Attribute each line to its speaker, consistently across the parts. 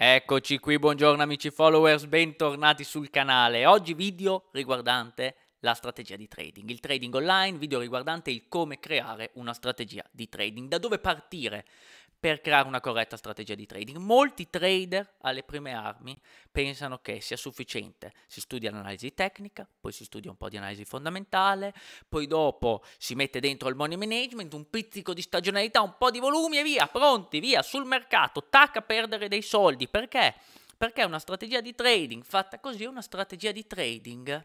Speaker 1: Eccoci qui, buongiorno amici followers, bentornati sul canale. Oggi video riguardante la strategia di trading, il trading online, video riguardante il come creare una strategia di trading, da dove partire per creare una corretta strategia di trading. Molti trader alle prime armi pensano che sia sufficiente, si studia l'analisi tecnica, poi si studia un po' di analisi fondamentale, poi dopo si mette dentro il money management, un pizzico di stagionalità, un po' di volumi e via, pronti, via, sul mercato, tac a perdere dei soldi. Perché? Perché una strategia di trading fatta così è una strategia di trading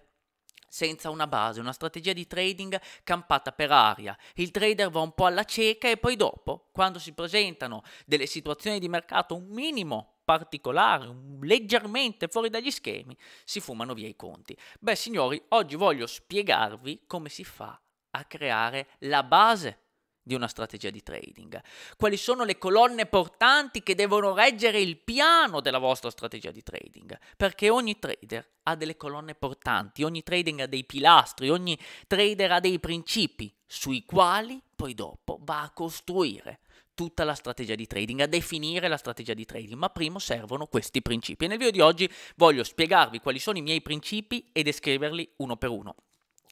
Speaker 1: senza una base, una strategia di trading campata per aria. Il trader va un po' alla cieca e poi dopo, quando si presentano delle situazioni di mercato un minimo particolare, leggermente fuori dagli schemi, si fumano via i conti. Beh signori, oggi voglio spiegarvi come si fa a creare la base di una strategia di trading. Quali sono le colonne portanti che devono reggere il piano della vostra strategia di trading? Perché ogni trader ha delle colonne portanti, ogni trading ha dei pilastri, ogni trader ha dei principi sui quali poi dopo va a costruire tutta la strategia di trading, a definire la strategia di trading, ma prima servono questi principi. E nel video di oggi voglio spiegarvi quali sono i miei principi e descriverli uno per uno,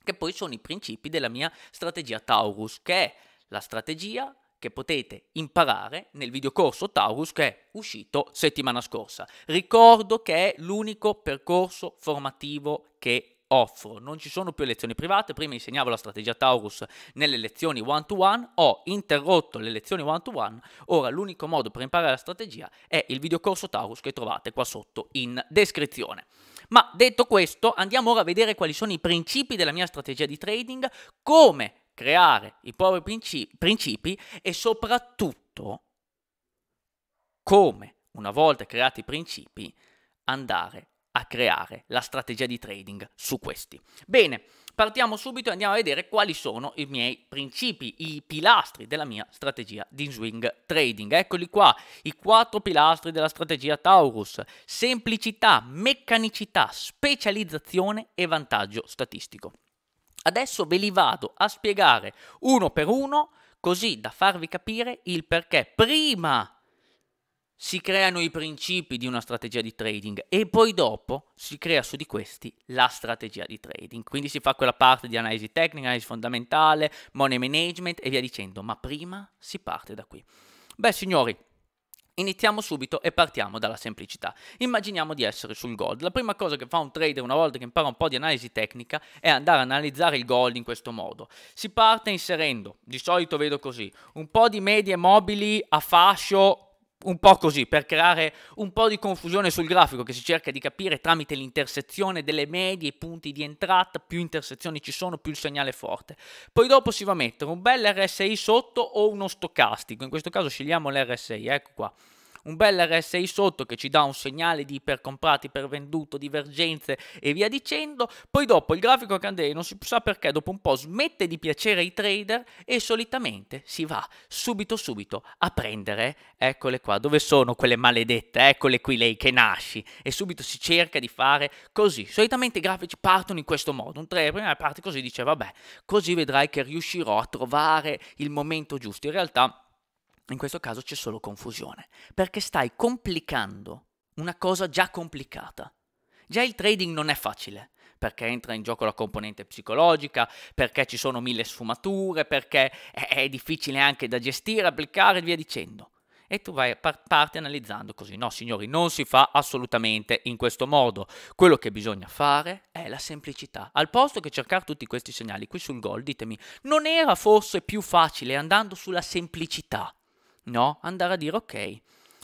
Speaker 1: che poi sono i principi della mia strategia Taurus, che è la strategia che potete imparare nel videocorso Taurus che è uscito settimana scorsa. Ricordo che è l'unico percorso formativo che offro. Non ci sono più lezioni private, prima insegnavo la strategia Taurus nelle lezioni one to one, ho interrotto le lezioni one to one, ora l'unico modo per imparare la strategia è il videocorso Taurus che trovate qua sotto in descrizione. Ma detto questo, andiamo ora a vedere quali sono i principi della mia strategia di trading, come creare i propri principi, e soprattutto come, una volta creati i principi, andare a creare la strategia di trading su questi. Bene, partiamo subito e andiamo a vedere quali sono i miei principi, i pilastri della mia strategia di swing trading. Eccoli qua, i quattro pilastri della strategia Taurus. Semplicità, meccanicità, specializzazione e vantaggio statistico. Adesso ve li vado a spiegare uno per uno, così da farvi capire il perché prima si creano i principi di una strategia di trading e poi dopo si crea su di questi la strategia di trading. Quindi si fa quella parte di analisi tecnica, analisi fondamentale, money management e via dicendo, ma prima si parte da qui. Beh signori, Iniziamo subito e partiamo dalla semplicità. Immaginiamo di essere sul gold. La prima cosa che fa un trader una volta che impara un po' di analisi tecnica è andare a analizzare il gold in questo modo. Si parte inserendo, di solito vedo così, un po' di medie mobili a fascio un po' così, per creare un po' di confusione sul grafico che si cerca di capire tramite l'intersezione delle medie, i punti di entrata, più intersezioni ci sono, più il segnale è forte. Poi dopo si va a mettere un bel RSI sotto o uno stocastico, in questo caso scegliamo l'RSI, ecco qua un bel RSI sotto che ci dà un segnale di per comprati, per venduto, divergenze e via dicendo, poi dopo il grafico a candele non si sa perché dopo un po' smette di piacere ai trader e solitamente si va subito subito a prendere, eccole qua, dove sono quelle maledette, eccole qui lei che nasci e subito si cerca di fare così, solitamente i grafici partono in questo modo, un trader prima parte così dice vabbè, così vedrai che riuscirò a trovare il momento giusto, in realtà in questo caso c'è solo confusione, perché stai complicando una cosa già complicata. Già il trading non è facile, perché entra in gioco la componente psicologica, perché ci sono mille sfumature, perché è, difficile anche da gestire, applicare e via dicendo. E tu vai par- parte analizzando così. No, signori, non si fa assolutamente in questo modo. Quello che bisogna fare è la semplicità. Al posto che cercare tutti questi segnali qui sul gol, ditemi, non era forse più facile andando sulla semplicità? No, andare a dire ok,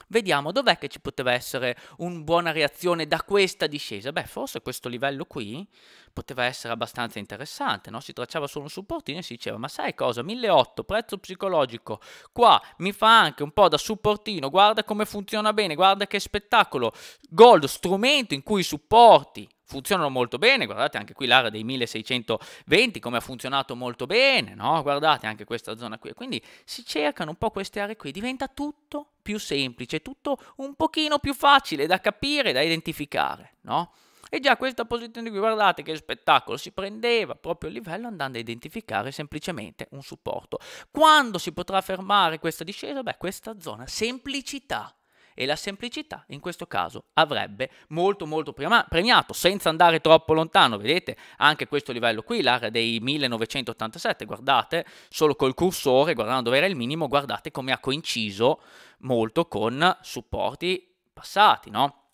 Speaker 1: vediamo dov'è che ci poteva essere una buona reazione da questa discesa. Beh, forse questo livello qui poteva essere abbastanza interessante, no? Si tracciava solo un supportino e si diceva, ma sai cosa, 1.800, prezzo psicologico, qua mi fa anche un po' da supportino, guarda come funziona bene, guarda che spettacolo, gold, strumento in cui i supporti funzionano molto bene, guardate anche qui l'area dei 1620 come ha funzionato molto bene, no? guardate anche questa zona qui, quindi si cercano un po' queste aree qui, diventa tutto più semplice, tutto un pochino più facile da capire, da identificare, no? E già questa posizione qui, guardate che spettacolo, si prendeva proprio il livello andando a identificare semplicemente un supporto. Quando si potrà fermare questa discesa? Beh, questa zona, semplicità, e la semplicità in questo caso avrebbe molto molto premiato senza andare troppo lontano, vedete anche questo livello qui, l'area dei 1987, guardate solo col cursore, guardando dove era il minimo, guardate come ha coinciso molto con supporti passati, no?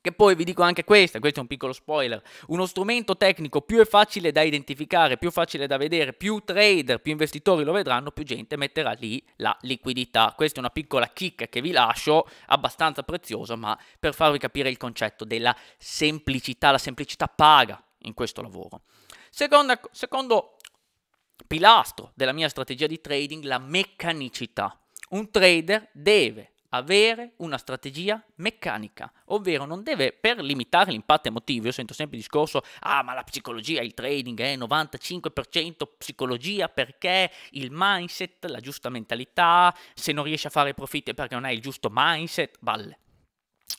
Speaker 1: Che poi vi dico anche questo, questo è un piccolo spoiler, uno strumento tecnico più è facile da identificare, più facile da vedere, più trader, più investitori lo vedranno, più gente metterà lì la liquidità. Questa è una piccola chicca che vi lascio, abbastanza preziosa, ma per farvi capire il concetto della semplicità, la semplicità paga in questo lavoro. Seconda, secondo pilastro della mia strategia di trading, la meccanicità. Un trader deve avere una strategia meccanica, ovvero non deve per limitare l'impatto emotivo, io sento sempre il discorso, ah ma la psicologia, il trading è eh, 95% psicologia perché il mindset, la giusta mentalità, se non riesci a fare profitti perché non hai il giusto mindset, valle.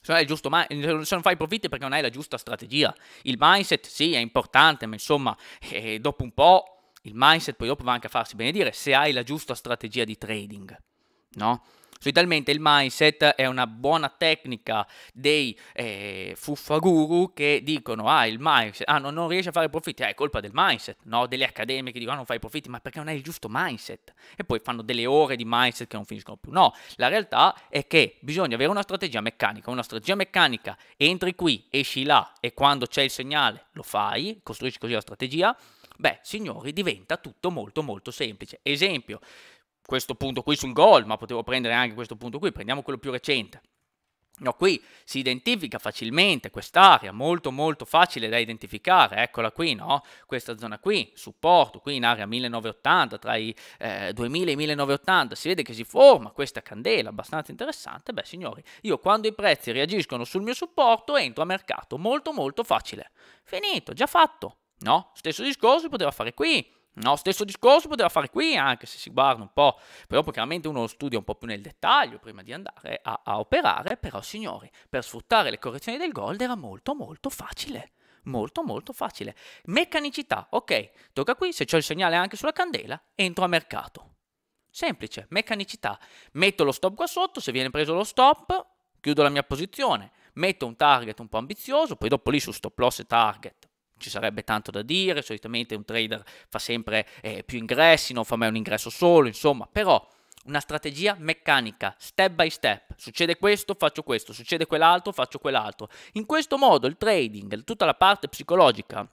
Speaker 1: Se non, giusto, se non, fai profitti perché non hai la giusta strategia. Il mindset sì è importante, ma insomma eh, dopo un po' il mindset poi dopo va anche a farsi benedire se hai la giusta strategia di trading, no? Solitamente il mindset è una buona tecnica dei eh, fuffaguru che dicono ah il mindset, ah no, non riesci a fare profitti, ah, è colpa del mindset, no? Delle accademie che dicono ah, non fai profitti, ma perché non hai il giusto mindset? E poi fanno delle ore di mindset che non finiscono più. No, la realtà è che bisogna avere una strategia meccanica, una strategia meccanica, entri qui, esci là e quando c'è il segnale lo fai, costruisci così la strategia. Beh, signori, diventa tutto molto molto semplice. Esempio, questo punto qui sul gol, ma potevo prendere anche questo punto qui, prendiamo quello più recente. No, qui si identifica facilmente quest'area, molto molto facile da identificare, eccola qui, no? questa zona qui, supporto, qui in area 1980, tra i eh, 2000 e i 1980, si vede che si forma questa candela, abbastanza interessante, beh signori, io quando i prezzi reagiscono sul mio supporto entro a mercato, molto molto facile, finito, già fatto, no? Stesso discorso si poteva fare qui, No, stesso discorso poteva fare qui anche se si guarda un po', però chiaramente uno lo studia un po' più nel dettaglio prima di andare a, a operare, però signori, per sfruttare le correzioni del gold era molto molto facile molto molto facile. Meccanicità, ok, tocca qui, se c'è il segnale anche sulla candela, entro a mercato. Semplice, meccanicità. Metto lo stop qua sotto, se viene preso lo stop, chiudo la mia posizione, metto un target un po' ambizioso, poi dopo lì su stop loss e target ci sarebbe tanto da dire, solitamente un trader fa sempre eh, più ingressi, non fa mai un ingresso solo, insomma, però una strategia meccanica, step by step, succede questo, faccio questo, succede quell'altro, faccio quell'altro. In questo modo il trading, tutta la parte psicologica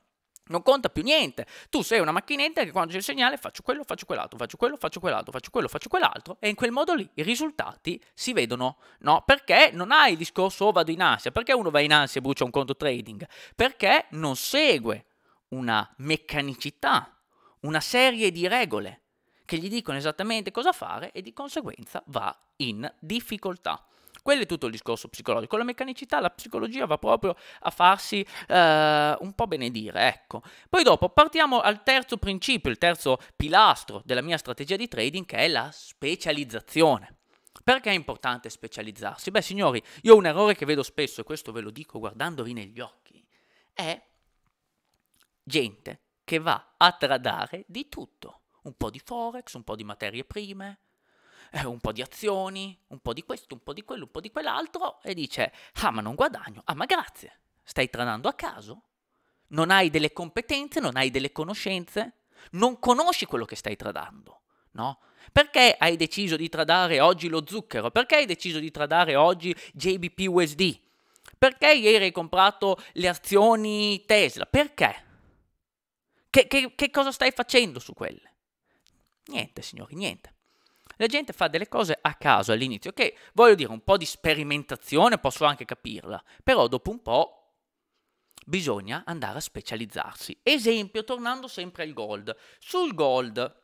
Speaker 1: non conta più niente. Tu sei una macchinetta che quando c'è il segnale faccio quello, faccio quell'altro, faccio quello, faccio quell'altro, faccio quello, faccio quell'altro e in quel modo lì i risultati si vedono, no? Perché non hai il discorso o oh, vado in ansia, perché uno va in ansia e brucia un conto trading? Perché non segue una meccanicità, una serie di regole che gli dicono esattamente cosa fare e di conseguenza va in difficoltà. Quello è tutto il discorso psicologico. La meccanicità, la psicologia va proprio a farsi eh, un po' benedire, ecco. Poi dopo partiamo al terzo principio, il terzo pilastro della mia strategia di trading che è la specializzazione. Perché è importante specializzarsi? Beh, signori, io un errore che vedo spesso, e questo ve lo dico guardandovi negli occhi, è gente che va a tradare di tutto. Un po' di forex, un po' di materie prime, eh, un po' di azioni, un po' di questo, un po' di quello, un po' di quell'altro e dice, ah ma non guadagno, ah ma grazie, stai tradando a caso? Non hai delle competenze, non hai delle conoscenze, non conosci quello che stai tradando, no? Perché hai deciso di tradare oggi lo zucchero? Perché hai deciso di tradare oggi JBP USD? Perché ieri hai comprato le azioni Tesla? Perché? Che, che, che cosa stai facendo su quelle? Niente, signori, niente. La gente fa delle cose a caso all'inizio, che voglio dire, un po' di sperimentazione posso anche capirla, però dopo un po' bisogna andare a specializzarsi. Esempio, tornando sempre al gold. Sul gold,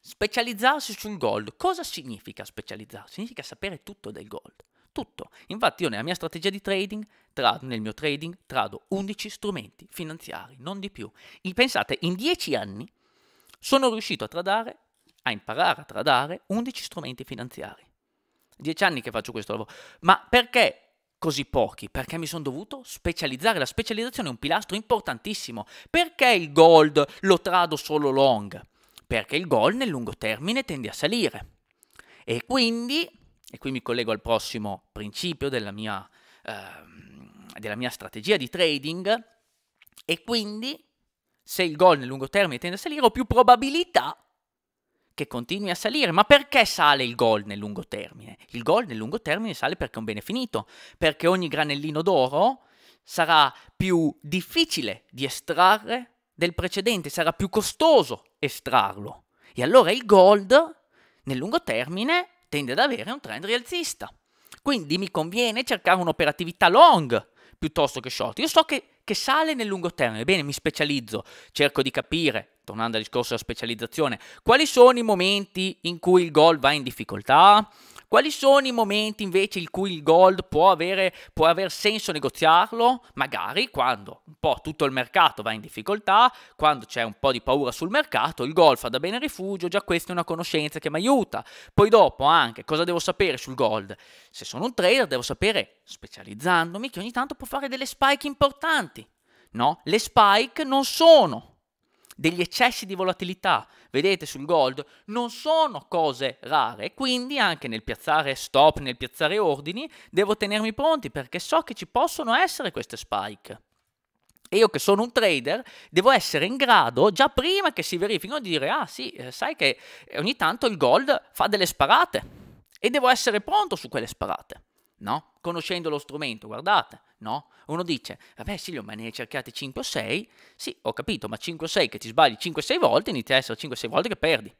Speaker 1: specializzarsi sul gold, cosa significa specializzarsi? Significa sapere tutto del gold. Tutto. Infatti io nella mia strategia di trading, tra, nel mio trading, trado 11 strumenti finanziari, non di più. E pensate, in 10 anni sono riuscito a tradare a imparare a tradare 11 strumenti finanziari. Dieci anni che faccio questo lavoro. Ma perché così pochi? Perché mi sono dovuto specializzare. La specializzazione è un pilastro importantissimo. Perché il gold lo trado solo long? Perché il gold nel lungo termine tende a salire. E quindi, e qui mi collego al prossimo principio della mia, eh, della mia strategia di trading, e quindi se il gold nel lungo termine tende a salire ho più probabilità che continui a salire. Ma perché sale il gol nel lungo termine? Il gol nel lungo termine sale perché è un bene finito, perché ogni granellino d'oro sarà più difficile di estrarre del precedente, sarà più costoso estrarlo. E allora il gold nel lungo termine tende ad avere un trend rialzista. Quindi mi conviene cercare un'operatività long piuttosto che short. Io so che che sale nel lungo termine. Bene, mi specializzo, cerco di capire, tornando al discorso della specializzazione, quali sono i momenti in cui il gol va in difficoltà, quali sono i momenti invece in cui il gold può, avere, può aver senso negoziarlo? Magari quando un po' tutto il mercato va in difficoltà, quando c'è un po' di paura sul mercato, il gold fa da bene rifugio, già questa è una conoscenza che mi aiuta. Poi dopo anche cosa devo sapere sul gold? Se sono un trader devo sapere, specializzandomi, che ogni tanto può fare delle spike importanti. No, le spike non sono degli eccessi di volatilità, vedete sul gold, non sono cose rare, quindi anche nel piazzare stop, nel piazzare ordini, devo tenermi pronti perché so che ci possono essere queste spike. E io che sono un trader devo essere in grado, già prima che si verifichino, di dire, ah sì, eh, sai che eh, ogni tanto il gold fa delle sparate e devo essere pronto su quelle sparate, no? Conoscendo lo strumento, guardate no? Uno dice, vabbè Silvio, ma ne hai cercate 5 o 6? Sì, ho capito, ma 5 o 6 che ti sbagli 5 o 6 volte inizia a essere 5 o 6 volte che perdi,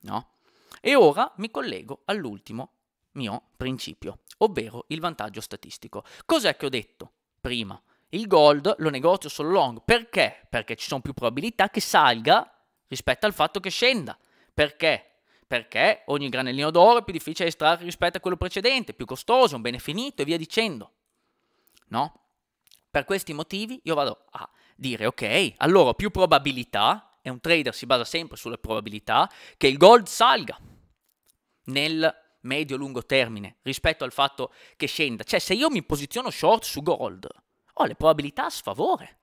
Speaker 1: no? E ora mi collego all'ultimo mio principio, ovvero il vantaggio statistico. Cos'è che ho detto prima? Il gold lo negozio solo long. Perché? Perché ci sono più probabilità che salga rispetto al fatto che scenda. Perché? Perché ogni granellino d'oro è più difficile da estrarre rispetto a quello precedente, più costoso, un bene finito e via dicendo no? Per questi motivi io vado a dire ok, allora più probabilità, e un trader si basa sempre sulle probabilità, che il gold salga nel medio-lungo termine rispetto al fatto che scenda. Cioè se io mi posiziono short su gold, ho le probabilità a sfavore.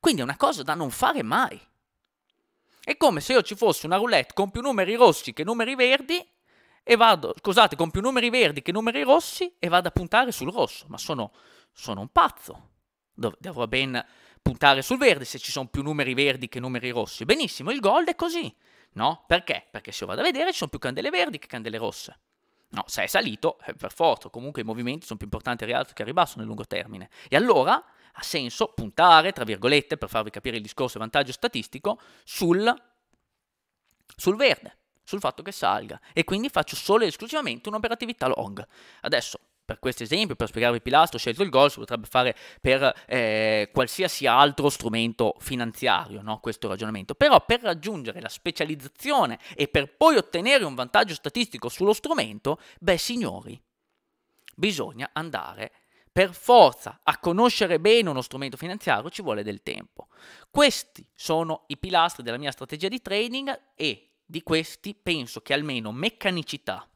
Speaker 1: Quindi è una cosa da non fare mai. È come se io ci fosse una roulette con più numeri rossi che numeri verdi e vado, scusate, con più numeri verdi che numeri rossi e vado a puntare sul rosso, ma sono sono un pazzo. Dovrò ben puntare sul verde se ci sono più numeri verdi che numeri rossi. Benissimo, il gold è così. No? Perché? Perché se io vado a vedere ci sono più candele verdi che candele rosse. No, se è salito, è per forza, comunque i movimenti sono più importanti al rialzo che al ribasso nel lungo termine. E allora ha senso puntare, tra virgolette, per farvi capire il discorso vantaggio statistico, sul, sul verde, sul fatto che salga. E quindi faccio solo ed esclusivamente un'operatività long. Adesso, per questo esempio, per spiegarvi il Pilastro, ho scelto il gold, si potrebbe fare per eh, qualsiasi altro strumento finanziario, no? questo ragionamento. Però per raggiungere la specializzazione e per poi ottenere un vantaggio statistico sullo strumento, beh signori, bisogna andare per forza a conoscere bene uno strumento finanziario ci vuole del tempo. Questi sono i pilastri della mia strategia di trading e di questi penso che almeno meccanicità,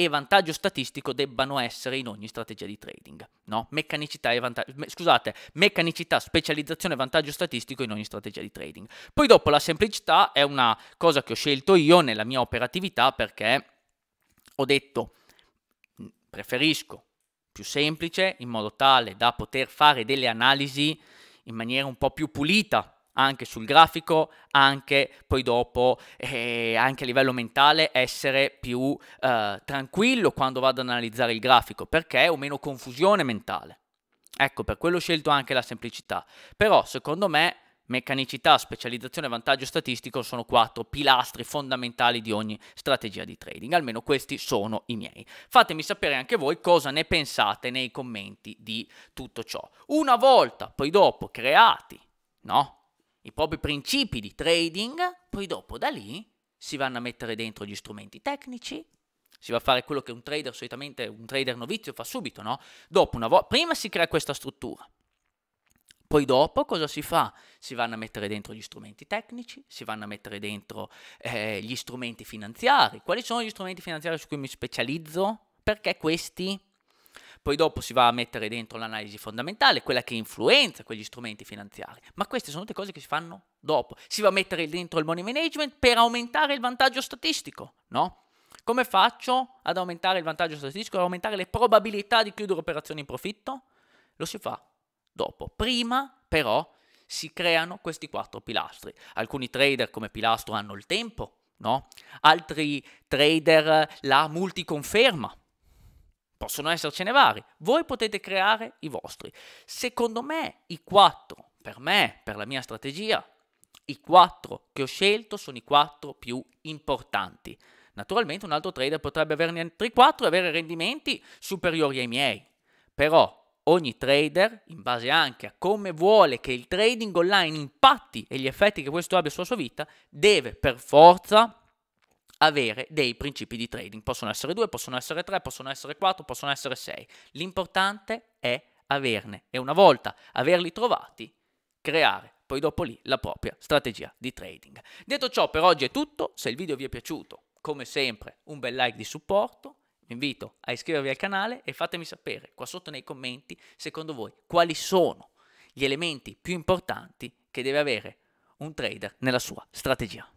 Speaker 1: e vantaggio statistico debbano essere in ogni strategia di trading. No? Meccanicità e vantaggio, scusate, meccanicità, specializzazione e vantaggio statistico in ogni strategia di trading. Poi dopo la semplicità è una cosa che ho scelto io nella mia operatività perché ho detto preferisco più semplice in modo tale da poter fare delle analisi in maniera un po' più pulita anche sul grafico, anche poi dopo, eh, anche a livello mentale, essere più eh, tranquillo quando vado ad analizzare il grafico, perché ho meno confusione mentale. Ecco, per quello ho scelto anche la semplicità. Però, secondo me, meccanicità, specializzazione e vantaggio statistico sono quattro pilastri fondamentali di ogni strategia di trading, almeno questi sono i miei. Fatemi sapere anche voi cosa ne pensate nei commenti di tutto ciò. Una volta poi dopo creati, no? i propri principi di trading, poi dopo da lì si vanno a mettere dentro gli strumenti tecnici, si va a fare quello che un trader solitamente, un trader novizio fa subito, no? Dopo una volta, prima si crea questa struttura, poi dopo cosa si fa? Si vanno a mettere dentro gli strumenti tecnici, si vanno a mettere dentro eh, gli strumenti finanziari. Quali sono gli strumenti finanziari su cui mi specializzo? Perché questi poi dopo si va a mettere dentro l'analisi fondamentale, quella che influenza quegli strumenti finanziari, ma queste sono tutte cose che si fanno dopo, si va a mettere dentro il money management per aumentare il vantaggio statistico, no? Come faccio ad aumentare il vantaggio statistico, ad aumentare le probabilità di chiudere operazioni in profitto? Lo si fa dopo. Prima però si creano questi quattro pilastri. Alcuni trader come pilastro hanno il tempo, no? Altri trader la multiconferma, Possono essercene vari, voi potete creare i vostri. Secondo me i quattro, per me, per la mia strategia, i quattro che ho scelto sono i quattro più importanti. Naturalmente un altro trader potrebbe averne altri quattro e avere rendimenti superiori ai miei, però ogni trader, in base anche a come vuole che il trading online impatti e gli effetti che questo abbia sulla sua vita, deve per forza avere dei principi di trading. Possono essere due, possono essere tre, possono essere quattro, possono essere sei. L'importante è averne e una volta averli trovati, creare poi dopo lì la propria strategia di trading. Detto ciò, per oggi è tutto. Se il video vi è piaciuto, come sempre, un bel like di supporto. Vi invito a iscrivervi al canale e fatemi sapere qua sotto nei commenti, secondo voi, quali sono gli elementi più importanti che deve avere un trader nella sua strategia.